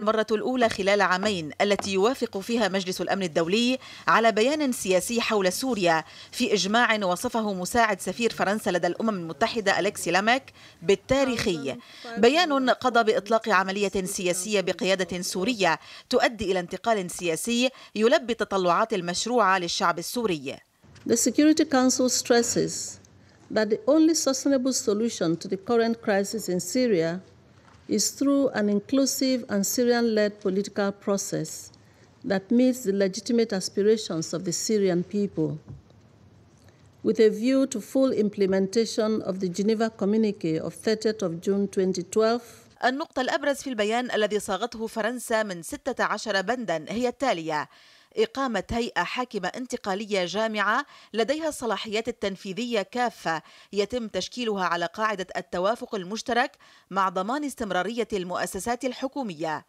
المرة الأولى خلال عامين التي يوافق فيها مجلس الأمن الدولي على بيان سياسي حول سوريا في إجماع وصفه مساعد سفير فرنسا لدى الأمم المتحدة أليكسي لاماك بالتاريخي بيان قضى بإطلاق عملية سياسية بقيادة سورية تؤدي إلى انتقال سياسي يلبي التطلعات المشروعة للشعب السوري The Security Council stresses that the only sustainable solution to the current crisis in Syria is through an inclusive and Syrian led political process that meets the legitimate aspirations of the Syrian people. With a view to full implementation of the Geneva Communique of 30th of June 2012, النقطة الأبرز في البيان الذي صاغته فرنسا من 16 بندا هي التالية: إقامة هيئة حاكمة انتقالية جامعة لديها الصلاحيات التنفيذية كافة يتم تشكيلها على قاعدة التوافق المشترك مع ضمان استمرارية المؤسسات الحكومية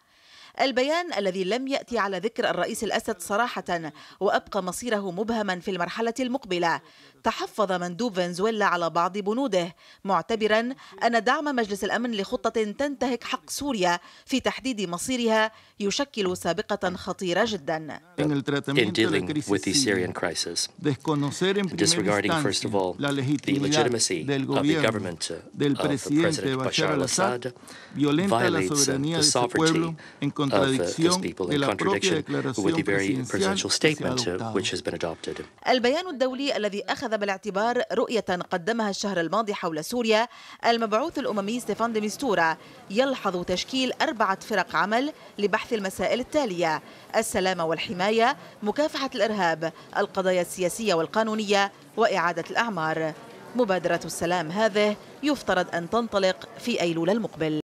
البيان الذي لم يأتي على ذكر الرئيس الأسد صراحة وأبقى مصيره مبهما في المرحلة المقبلة تحفظ مندوب فنزويلا على بعض بنوده معتبرا أن دعم مجلس الأمن لخطة تنتهك حق سوريا في تحديد مصيرها يشكل سابقة خطيرة جدا In dealing with the Syrian crisis, disregarding first of all the legitimacy of the government of President Bashar al-Assad violates the sovereignty contradicción de la propia declaración presidencial البيان الدولي الذي أخذ بالاعتبار رؤية قدمها الشهر الماضي حول سوريا المبعوث الأممي ستيفان دي ميستورا يلحظ تشكيل أربعة فرق عمل لبحث المسائل التالية السلامة والحماية مكافحة الإرهاب القضايا السياسية والقانونية وإعادة الأعمار مبادرة السلام هذه يفترض أن تنطلق في أيلول المقبل